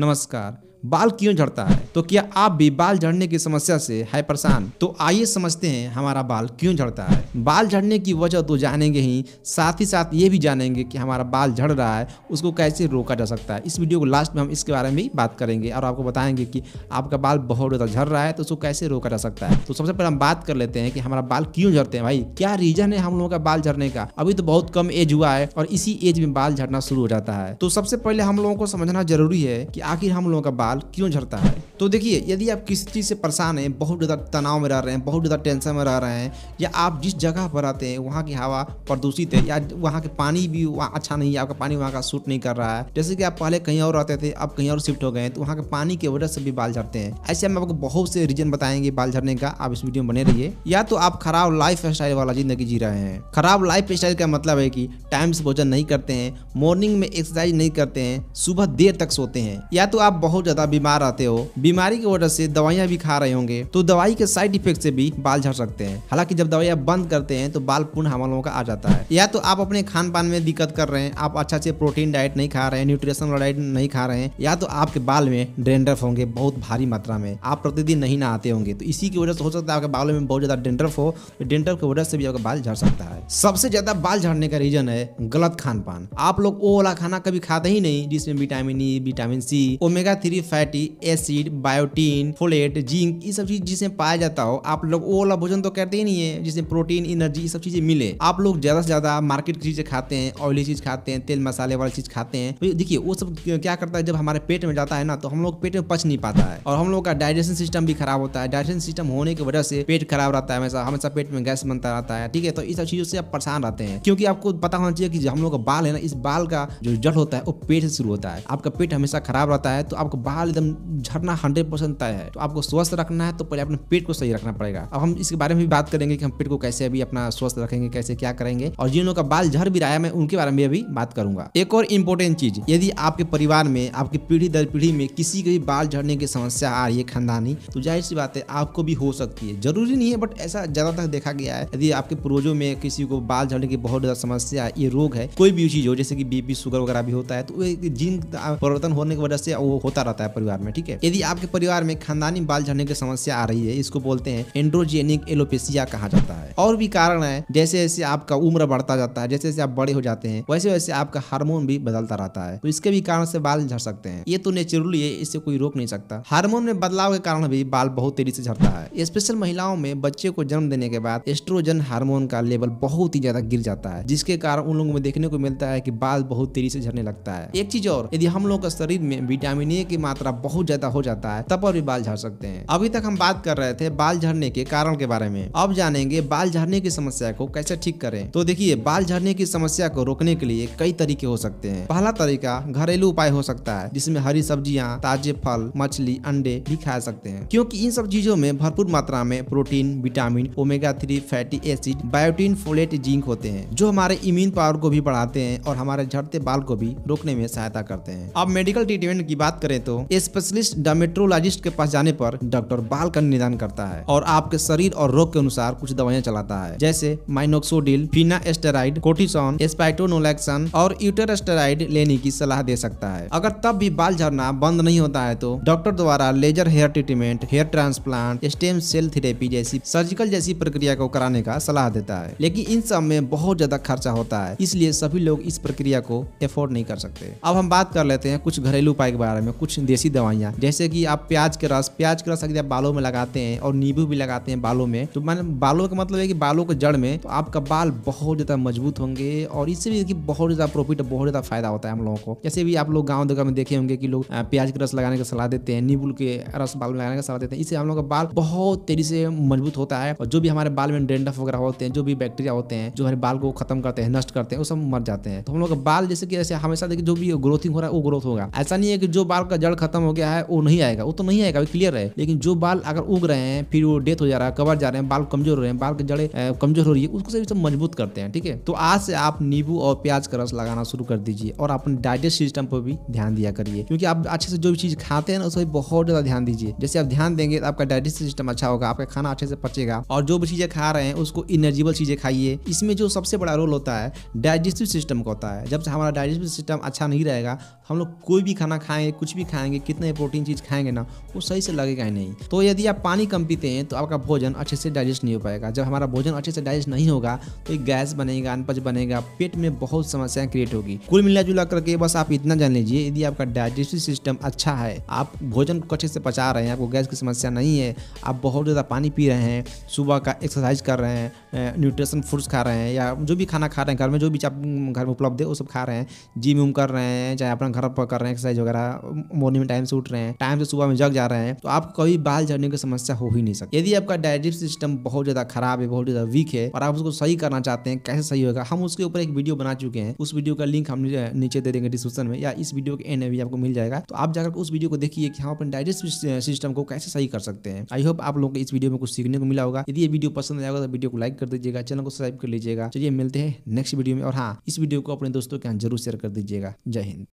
नमस्कार बाल क्यों झड़ता है तो क्या आप भी बाल झड़ने की समस्या से है परेशान तो आइए समझते हैं हमारा बाल क्यों झड़ता है बाल झड़ने की वजह तो जानेंगे ही साथ ही साथ ये भी जानेंगे कि हमारा बाल झड़ रहा है उसको कैसे रोका जा सकता है इस वीडियो को लास्ट में हम इसके बारे में भी बात करेंगे और आपको बताएंगे कि आपका बाल बहुत ज़्यादा झड़ रहा है तो उसको कैसे रोका जा सकता है तो सबसे पहले हम बात कर लेते हैं कि हमारा बाल क्यों झड़ते हैं भाई क्या रीजन है हम लोगों का बाल झड़ने का अभी तो बहुत कम एज हुआ है और इसी एज में बाल झड़ना शुरू हो जाता है तो सबसे पहले हम लोगों को समझना जरूरी है कि आखिर हम लोगों का बाल बाल क्यों झड़ता है तो देखिए यदि आप किसी चीज़ से परेशान हैं बहुत ज़्यादा तनाव में रह रहे हैं बहुत ज़्यादा टेंशन में रह रहे हैं या आप जिस जगह पर रहते हैं वहाँ की हवा प्रदूषित है या वहाँ के पानी भी वहाँ अच्छा नहीं है आपका पानी वहाँ का सूट नहीं कर रहा है जैसे कि आप पहले कहीं और रहते थे अब कहीं और शिफ्ट हो गए तो वहाँ के पानी की वजह से भी बाल झड़ते हैं ऐसे हम आपको बहुत से रीजन बताएंगे बाल झड़ने का आप इस वीडियो में बने रहिए या तो आप खराब लाइफ स्टाइल वाला जिंदगी जी रहे हैं खराब लाइफ स्टाइल का मतलब है कि टाइम से भोजन नहीं करते हैं मॉर्निंग में एक्सरसाइज नहीं करते हैं सुबह देर तक सोते हैं या तो आप बहुत ज्यादा बीमार रहते हो बीमारी की वजह से दवाइयाँ भी खा रहे होंगे तो दवाई के साइड इफेक्ट से भी बाल झड़ सकते हैं हालांकि जब दवाइयाँ बंद करते हैं तो बाल पूर्ण हम लोगों का आ जाता है या तो आप अपने खान पान में दिक्कत कर रहे हैं आप अच्छा से प्रोटीन डाइट नहीं खा रहे हैं न्यूट्रिशन डाइट नहीं खा रहे हैं या तो आपके बाल में डेंड्रफ होंगे बहुत भारी मात्रा में आप प्रतिदिन नहीं नहाते होंगे तो इसी की वजह से हो सकता है आपके बालों में बहुत ज्यादा डेंड्रफ हो तो डेंड्रफ की वजह से भी आपका बाल झड़ सकता है सबसे ज्यादा बाल झड़ने का रीजन है गलत खान पान आप लोग वो वाला खाना कभी खाते ही नहीं जिसमें vitamin E vitamin C omega three fatty acid biotin folate zinc ये सब चीज जिसमें पाया जाता हो आप लोग वो वाला भोजन तो करते ही नहीं है जिसमें प्रोटीन एनर्जी ये सब चीजें मिले आप लोग ज्यादा से ज्यादा मार्केट की चीजें खाते हैं ऑयली चीज खाते हैं तेल मसाले वाली चीज खाते हैं तो देखिए वो सब क्या करता है जब हमारे पेट में जाता है ना तो हम लोग पेट में पच नहीं पाता है और हम लोग का डाइजेशन सिस्टम भी खराब होता है डाइजेशन सिस्टम होने की वजह से पेट खराब रहता है हमेशा हमेशा पेट में गैस बनता रहता है ठीक है तो इस सब चीजों से आप परेशान रहते हैं क्योंकि आपको पता होना चाहिए कि हम लोग का बाल है ना इस बाल का जो जड़ होता है वो पेट से शुरू होता है आपका पेट हमेशा खराब रहता है तो आपको बाल हाल एकदम झरना हंड्रेड परसेंट तय है तो आपको स्वस्थ रखना है तो पहले अपने पेट को सही रखना पड़ेगा अब हम इसके बारे में भी बात करेंगे कि हम पेट को कैसे अभी अपना स्वस्थ रखेंगे कैसे क्या करेंगे और जिन लोगों का बाल झड़ भी रहा है मैं उनके बारे में भी बात करूंगा एक और इम्पोर्टेंट चीज यदि आपके परिवार में आपकी पीढ़ी दर पीढ़ी में किसी के भी बाल झड़ने की समस्या आ रही है खानदानी तो जाहिर सी बात है आपको भी हो सकती है जरूरी नहीं है बट ऐसा ज्यादातर देखा गया है यदि आपके पूर्वजों में किसी को बाल झड़ने की बहुत ज्यादा समस्या ये रोग है कोई भी चीज हो जैसे कि बीपी शुगर वगैरह भी होता है तो जिन परिवर्तन होने की वजह से वो होता रहता है है परिवार में ठीक है यदि आपके परिवार में खानदानी बाल झड़ने की समस्या आ रही है इसको बोलते हैं एंड्रोजेनिक एलोपेसिया कहा जाता है और भी कारण है जैसे जैसे आपका उम्र बढ़ता जाता है जैसे जैसे आप बड़े हो जाते हैं वैसे वैसे आपका हार्मोन भी बदलता रहता है तो इसके भी कारण से बाल झड़ सकते हैं ये तो नेचुरली है इससे कोई रोक नहीं सकता हार्मोन में बदलाव के कारण भी बाल बहुत तेजी से झड़ता है स्पेशल महिलाओं में बच्चे को जन्म देने के बाद एस्ट्रोजन हार्मोन का लेवल बहुत ही ज्यादा गिर जाता है जिसके कारण उन लोगों में देखने को मिलता है की बाल बहुत तेजी से झड़ने लगता है एक चीज और यदि हम लोग का शरीर में विटामिन ए की मात्रा मात्रा बहुत ज्यादा हो जाता है तब पर भी बाल झड़ सकते हैं अभी तक हम बात कर रहे थे बाल झड़ने के कारण के बारे में अब जानेंगे बाल झड़ने की समस्या को कैसे ठीक करें तो देखिए बाल झड़ने की समस्या को रोकने के लिए कई तरीके हो सकते हैं पहला तरीका घरेलू उपाय हो सकता है जिसमें हरी सब्जियाँ ताजे फल मछली अंडे भी खा सकते हैं क्योंकि इन सब चीजों में भरपूर मात्रा में protein vitamin omega three fatty acid biotin folate zinc होते हैं जो हमारे इम्यून पावर को भी बढ़ाते हैं और हमारे झड़ते बाल को भी रोकने में सहायता करते हैं अब मेडिकल ट्रीटमेंट की बात करें तो स्पेशलिस्ट डामेट्रोलॉजिस्ट के पास जाने पर डॉक्टर बाल का निदान करता है और आपके शरीर और रोग के अनुसार कुछ दवाइयाँ चलाता है जैसे माइनोक्सोडिल फिना एस्टेराइड कोटिसोन स्पाइटोनोलैक्सन और यूटेरास्टेराइड लेने की सलाह दे सकता है अगर तब भी बाल झड़ना बंद नहीं होता है तो डॉक्टर द्वारा laser hair treatment hair transplant stem cell therapy जैसी सर्जिकल जैसी प्रक्रिया को कराने का सलाह देता है लेकिन इन सब में बहुत ज्यादा खर्चा होता है इसलिए सभी लोग इस प्रक्रिया को एफोर्ड नहीं कर सकते अब हम बात कर लेते हैं कुछ घरेलू उपाय के बारे में कुछ देसी दवाइयाँ जैसे कि आप प्याज के रस प्याज के रस अगर आप बालों में लगाते हैं और नींबू भी लगाते हैं बालों में तो मैंने बालों का मतलब है कि बालों के जड़ में तो आपका बाल बहुत ज़्यादा मजबूत होंगे और इससे भी देखिए बहुत ज़्यादा प्रॉफिट बहुत ज़्यादा फायदा होता है हम लोगों को जैसे भी आप लोग गाँव जगह में देखे होंगे कि लोग प्याज के रस लगाने का सलाह देते हैं नींबू के रस बाल में लगाने का सलाह देते हैं इससे हम लोग का बाल बहुत तेजी से मजबूत होता है और जो भी हमारे बाल में डेंडफ वगैरह होते हैं जो भी बैक्टीरिया होते हैं जो हमारे बाल को खत्म करते हैं नष्ट करते हैं वो सब मर जाते हैं तो हम लोग का बाल जैसे कि ऐसे हमेशा देखिए जो भी ग्रोथिंग हो रहा है वो ग्रोथ होगा ऐसा नहीं है कि जो बाल का जड़ खत्म हो गया है वो नहीं आएगा वो तो नहीं आएगा क्लियर है लेकिन जो बाल अगर उग रहे हैं फिर वो डेथ हो जा रहा है कवर जा रहे हैं बाल कमजोर हो रहे हैं बाल की जड़े कमजोर हो रही है उसको सब मजबूत करते हैं ठीक है तो आज से आप नींबू और प्याज का रस लगाना शुरू कर दीजिए और अपने डाइजेस्ट सिस्टम पर भी ध्यान दिया करिए क्योंकि आप अच्छे से जो भी चीज खाते हैं ना उस पर बहुत ज्यादा ध्यान दीजिए जैसे आप ध्यान देंगे तो आपका डाइजेस्ट सिस्टम अच्छा होगा आपका खाना अच्छे से पचेगा और जो भी चीजें खा रहे हैं उसको इनर्जीबल चीजें खाइए इसमें जो सबसे बड़ा रोल होता है डाइजेस्टिव सिस्टम का होता है जब से हमारा डाइजेस्टिव सिस्टम अच्छा नहीं रहेगा हम लोग कोई भी खाना खाएं कुछ भी खाएं खाएंगे कितने प्रोटीन चीज़ खाएंगे ना वो सही से लगेगा ही नहीं तो यदि आप पानी कम पीते हैं तो आपका भोजन अच्छे से डाइजेस्ट नहीं हो पाएगा जब हमारा भोजन अच्छे से डाइजेस्ट नहीं होगा तो एक गैस बनेगा अनपच बनेगा पेट में बहुत समस्याएं क्रिएट होगी कुल मिला जुला करके बस आप इतना जान लीजिए यदि आपका डाइजेस्टिव सिस्टम अच्छा है आप भोजन को अच्छे से पचा रहे हैं आपको गैस की समस्या नहीं है आप बहुत ज़्यादा पानी पी रहे हैं सुबह का एक्सरसाइज कर रहे हैं न्यूट्रिशन फूड्स खा रहे हैं या जो भी खाना खा रहे हैं घर में जो भी आप घर में उपलब्ध है वो सब खा रहे हैं जिम उम कर रहे हैं चाहे अपना घर पर कर रहे हैं एक्सरसाइज वगैरह मॉर्निंग में टाइम से उठ रहे हैं टाइम से सुबह में जग जा रहे हैं तो आपको कभी बाल झड़ने की समस्या हो ही नहीं सकती यदि आपका डाइजेस्टिव सिस्टम बहुत ज्यादा खराब है बहुत ज्यादा वीक है और आप उसको सही करना चाहते हैं कैसे सही होगा हम उसके ऊपर एक वीडियो बना चुके हैं उस वीडियो का लिंक हम नीचे दे देंगे डिस्क्रिप्शन में या इस वीडियो के एंड में भी आपको मिल जाएगा तो आप जाकर उस वीडियो को देखिए कि हम अपने डाइजेस्टिव सिस्टम को कैसे सही कर सकते हैं आई होप आप लोग को इस वीडियो में कुछ सीखने को मिला होगा यदि ये वीडियो पसंद आएगा तो वीडियो को लाइक कर दीजिएगा चैनल को सब्सक्राइब कर लीजिएगा चलिए मिलते हैं नेक्स्ट वीडियो में और हाँ इस वीडियो को अपने दोस्तों के यहाँ जरूर शेयर कर दीजिएगा जय हिंद